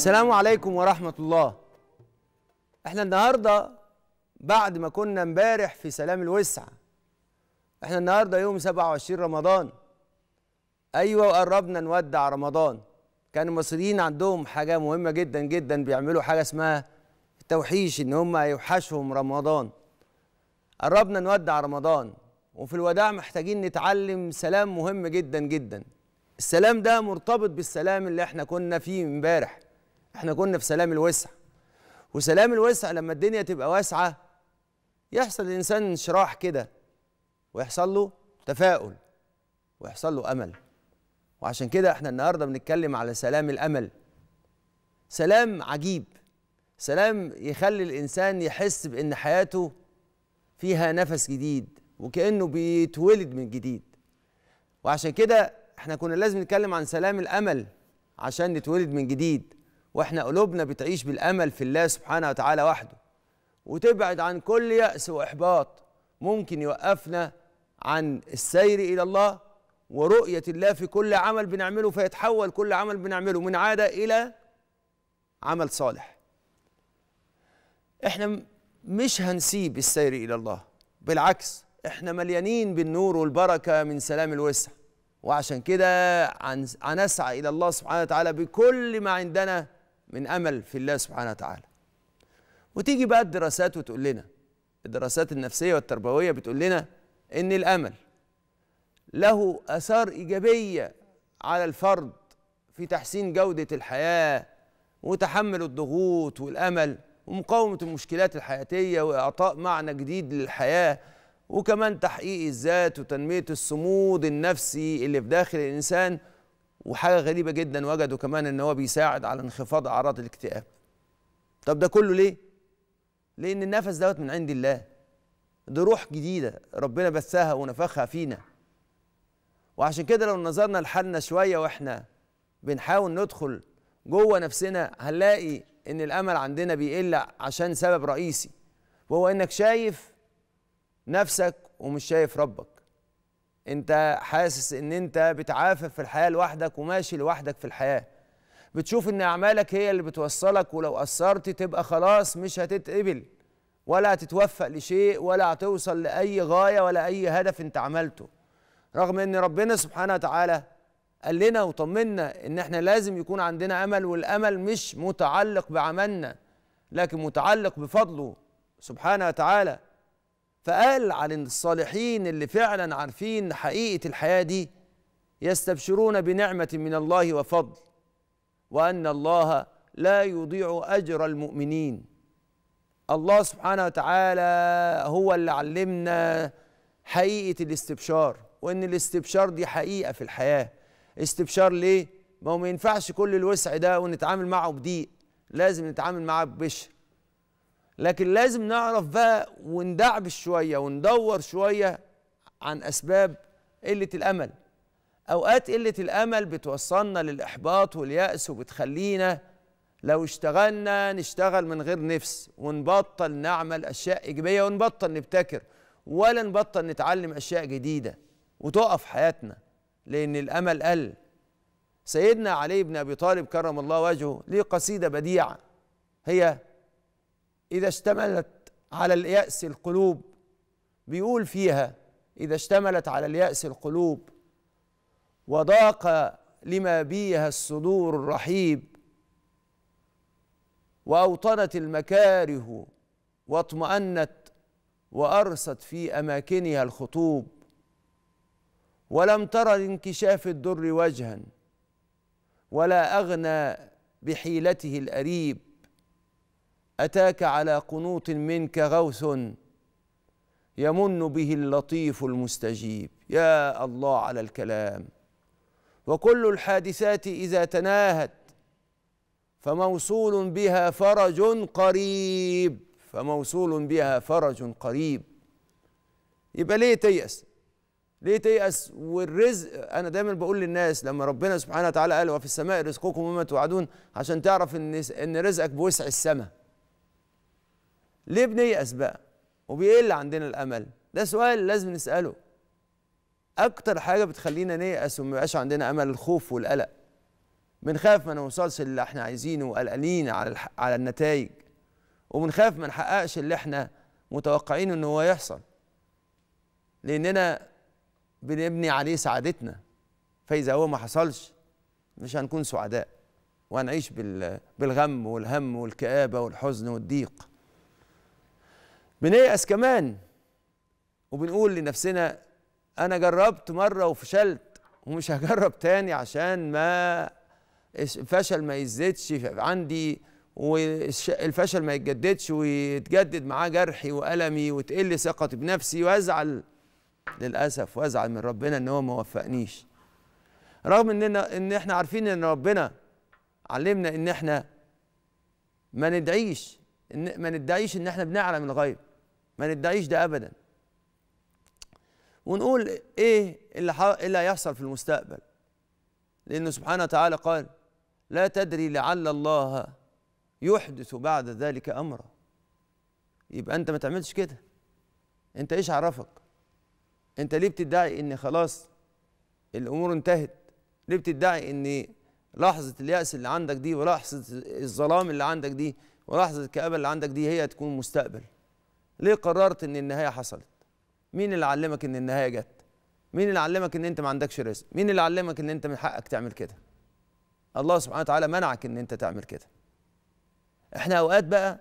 السلام عليكم ورحمة الله احنا النهاردة بعد ما كنا امبارح في سلام الوسعة احنا النهاردة يوم 27 رمضان ايوه وقربنا نودع رمضان كان المصريين عندهم حاجة مهمة جدا جدا بيعملوا حاجة اسمها التوحيش ان هم يوحشهم رمضان قربنا نودع رمضان وفي الوداع محتاجين نتعلم سلام مهم جدا جدا السلام ده مرتبط بالسلام اللي احنا كنا فيه امبارح احنا كنا في سلام الوسع وسلام الوسع لما الدنيا تبقى واسعه يحصل الانسان انشراح كده ويحصل له تفاؤل ويحصل له امل وعشان كده احنا النهارده بنتكلم على سلام الامل سلام عجيب سلام يخلي الانسان يحس بان حياته فيها نفس جديد وكانه بيتولد من جديد وعشان كده احنا كنا لازم نتكلم عن سلام الامل عشان نتولد من جديد واحنا قلوبنا بتعيش بالامل في الله سبحانه وتعالى وحده وتبعد عن كل ياس واحباط ممكن يوقفنا عن السير الى الله ورؤيه الله في كل عمل بنعمله فيتحول كل عمل بنعمله من عاده الى عمل صالح احنا مش هنسيب السير الى الله بالعكس احنا مليانين بالنور والبركه من سلام الوسع وعشان كده هنسعى الى الله سبحانه وتعالى بكل ما عندنا من امل في الله سبحانه وتعالى وتيجي بقى الدراسات وتقول لنا الدراسات النفسيه والتربويه بتقول لنا ان الامل له اثار ايجابيه على الفرد في تحسين جوده الحياه وتحمل الضغوط والامل ومقاومه المشكلات الحياتيه واعطاء معنى جديد للحياه وكمان تحقيق الذات وتنميه الصمود النفسي اللي في داخل الانسان وحاجه غريبه جدا وجدوا كمان ان هو بيساعد على انخفاض اعراض الاكتئاب طب ده كله ليه لان النفس دوت من عند الله دي روح جديده ربنا بثها ونفخها فينا وعشان كده لو نظرنا لحالنا شويه واحنا بنحاول ندخل جوه نفسنا هنلاقي ان الامل عندنا بيقل عشان سبب رئيسي وهو انك شايف نفسك ومش شايف ربك انت حاسس ان انت بتعافف في الحياه لوحدك وماشي لوحدك في الحياه بتشوف ان اعمالك هي اللي بتوصلك ولو قصرت تبقى خلاص مش هتتقبل ولا هتتوفق لشيء ولا هتوصل لاي غايه ولا اي هدف انت عملته رغم ان ربنا سبحانه وتعالى قال لنا وطمنا ان احنا لازم يكون عندنا امل والامل مش متعلق بعملنا لكن متعلق بفضله سبحانه وتعالى فقال عن الصالحين اللي فعلا عارفين حقيقة الحياة دي يستبشرون بنعمة من الله وفضل وأن الله لا يضيع أجر المؤمنين الله سبحانه وتعالى هو اللي علمنا حقيقة الاستبشار وإن الاستبشار دي حقيقة في الحياة استبشار ليه؟ ما هو ما ينفعش كل الوسع ده ونتعامل معه بضيق لازم نتعامل معاه ببشر لكن لازم نعرف بقى وندعبش شويه وندور شويه عن اسباب قله الامل اوقات قله الامل بتوصلنا للاحباط والياس وبتخلينا لو اشتغلنا نشتغل من غير نفس ونبطل نعمل اشياء ايجابيه ونبطل نبتكر ولا نبطل نتعلم اشياء جديده وتقف حياتنا لان الامل قل سيدنا علي بن ابي طالب كرم الله وجهه ليه قصيده بديعه هي إذا اشتملت على اليأس القلوب بيقول فيها إذا اشتملت على اليأس القلوب وضاق لما بيها الصدور الرحيب وأوطنت المكاره واطمأنت وأرست في أماكنها الخطوب ولم ترى لانكشاف الدر وجها ولا أغنى بحيلته الأريب أتاك على قنوط منك غوث يمن به اللطيف المستجيب يا الله على الكلام وكل الحادثات إذا تناهت فموصول بها فرج قريب فموصول بها فرج قريب يبقى ليه تيأس ليه تيأس والرزق أنا دايما بقول للناس لما ربنا سبحانه وتعالى قال وفي السماء رزقكم وما توعدون عشان تعرف إن إن رزقك بوسع السماء ليه بنيأس بقى وبيقل عندنا الأمل ده سؤال لازم نسأله أكتر حاجة بتخلينا نيأس وما يبقاش عندنا أمل الخوف والقلق بنخاف ما نوصلش اللي احنا عايزينه وقلقانين على على النتائج وبنخاف ما نحققش اللي احنا متوقعينه ان هو يحصل لاننا بنبني عليه سعادتنا فاذا هو ما حصلش مش هنكون سعداء وهنعيش بالغم والهم والكآبة والحزن والضيق بنيأس كمان وبنقول لنفسنا انا جربت مره وفشلت ومش هجرب تاني عشان ما الفشل ما يزيدش عندي والفشل ما يتجددش ويتجدد معاه جرحي والمي وتقل ثقتي بنفسي وازعل للاسف وازعل من ربنا ان هو ما وفقنيش رغم اننا ان احنا عارفين ان ربنا علمنا ان احنا ما ندعيش إن ما ندعيش ان احنا بنعلم الغيب ما ندعيش ده ابدا ونقول ايه اللي إيه اللي هيحصل في المستقبل لانه سبحانه وتعالى قال لا تدري لعل الله يحدث بعد ذلك امرا يبقى انت ما تعملش كده انت ايش عرفك انت ليه بتدعي ان خلاص الامور انتهت ليه بتدعي ان لحظه الياس اللي عندك دي ولحظه الظلام اللي عندك دي ولحظه الكآبه اللي عندك دي هي تكون مستقبل ليه قررت ان النهايه حصلت مين اللي علمك ان النهايه جت مين اللي علمك ان انت ما عندكش رزق مين اللي علمك ان انت من حقك تعمل كده الله سبحانه وتعالى منعك ان انت تعمل كده احنا اوقات بقى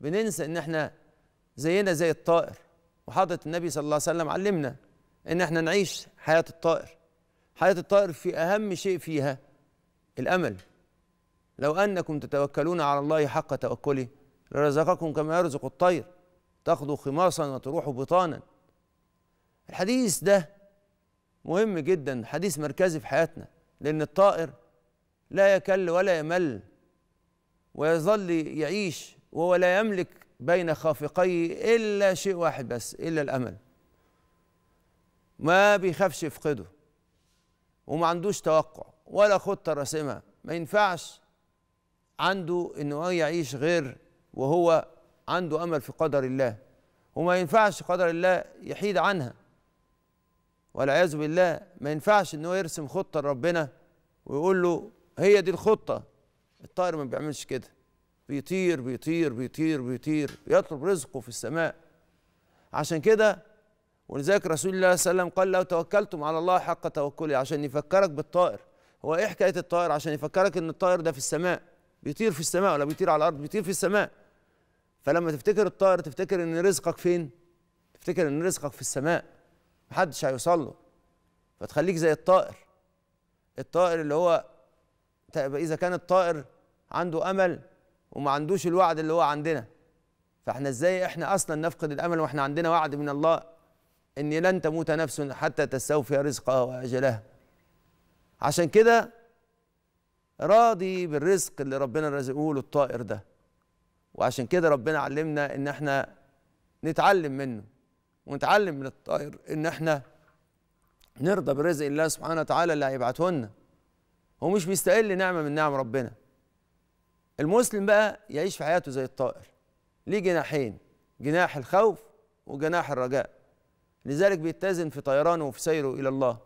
بننسى ان احنا زينا زي الطائر وحضرة النبي صلى الله عليه وسلم علمنا ان احنا نعيش حياة الطائر حياة الطائر في اهم شيء فيها الامل لو انكم تتوكلون على الله حق توكله لرزقكم كما يرزق الطير تاخذوا خماصا وتروحوا بطانا الحديث ده مهم جدا حديث مركزي في حياتنا لأن الطائر لا يكل ولا يمل ويظل يعيش وهو لا يملك بين خافقيه إلا شيء واحد بس إلا الأمل ما بيخافش يفقده وما عندوش توقع ولا خطة راسمة ما ينفعش عنده إنه يعيش غير وهو عنده امل في قدر الله وما ينفعش قدر الله يحيد عنها والعياذ بالله ما ينفعش ان هو يرسم خطه لربنا ويقول له هي دي الخطه الطائر ما بيعملش كده بيطير بيطير بيطير بيطير يطلب رزقه في السماء عشان كده ولذلك رسول الله صلى الله عليه وسلم قال لو توكلتم على الله حق توكله عشان يفكرك بالطائر هو ايه حكايه الطائر عشان يفكرك ان الطائر ده في السماء بيطير في السماء ولا بيطير على الارض بيطير في السماء فلما تفتكر الطائر تفتكر ان رزقك فين تفتكر ان رزقك في السماء محدش هيوصل له فتخليك زي الطائر الطائر اللي هو اذا كان الطائر عنده امل وما عندوش الوعد اللي هو عندنا فاحنا ازاي احنا اصلا نفقد الامل واحنا عندنا وعد من الله ان لن تموت نفس حتى تستوفي رزقها واجلها عشان كده راضي بالرزق اللي ربنا رزقه له الطائر ده وعشان كده ربنا علمنا ان احنا نتعلم منه ونتعلم من الطائر ان احنا نرضى برزق الله سبحانه وتعالى اللي هيبعته لنا هو مش بيستقل نعمه من نعم ربنا المسلم بقى يعيش في حياته زي الطائر ليه جناحين جناح الخوف وجناح الرجاء لذلك بيتزن في طيرانه وفي سيره الى الله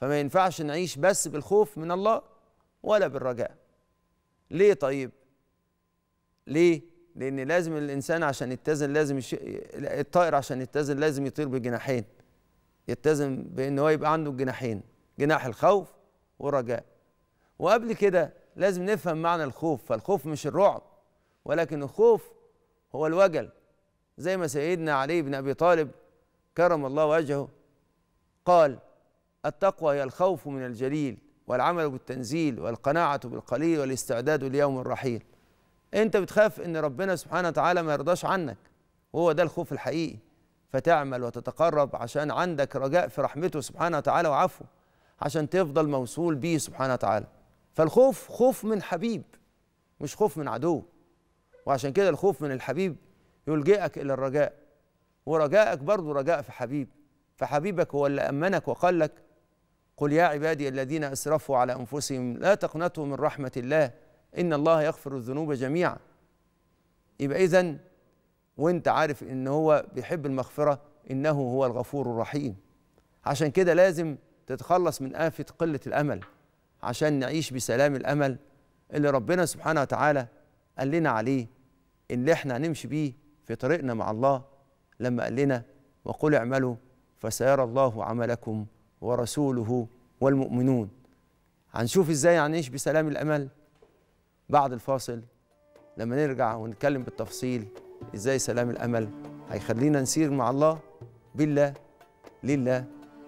فما ينفعش نعيش بس بالخوف من الله ولا بالرجاء ليه طيب ليه لان لازم الانسان عشان يتزن لازم يش... الطائر عشان يتزن لازم يطير بجناحين يتزن بان هو يبقى عنده الجناحين جناح الخوف والرجاء وقبل كده لازم نفهم معنى الخوف فالخوف مش الرعب ولكن الخوف هو الوجل زي ما سيدنا علي بن ابي طالب كرم الله وجهه قال التقوى هي الخوف من الجليل والعمل بالتنزيل والقناعه بالقليل والاستعداد ليوم الرحيل انت بتخاف ان ربنا سبحانه وتعالى ما يرضاش عنك وهو ده الخوف الحقيقي فتعمل وتتقرب عشان عندك رجاء في رحمته سبحانه وتعالى وعفوه عشان تفضل موصول به سبحانه وتعالى فالخوف خوف من حبيب مش خوف من عدو وعشان كده الخوف من الحبيب يلجئك الى الرجاء ورجائك برضه رجاء في حبيب فحبيبك هو اللي امنك وقال لك قل يا عبادي الذين اسرفوا على انفسهم لا تقنطوا من رحمه الله ان الله يغفر الذنوب جميعا يبقى اذا وانت عارف ان هو بيحب المغفره انه هو الغفور الرحيم عشان كده لازم تتخلص من آفة قلة الأمل عشان نعيش بسلام الأمل اللي ربنا سبحانه وتعالى قال لنا عليه اللي احنا هنمشي بيه في طريقنا مع الله لما قال لنا وقل اعملوا فسيرى الله عملكم ورسوله والمؤمنون هنشوف ازاي هنعيش بسلام الأمل بعد الفاصل لما نرجع ونتكلم بالتفصيل ازاي سلام الامل هيخلينا نسير مع الله بالله لله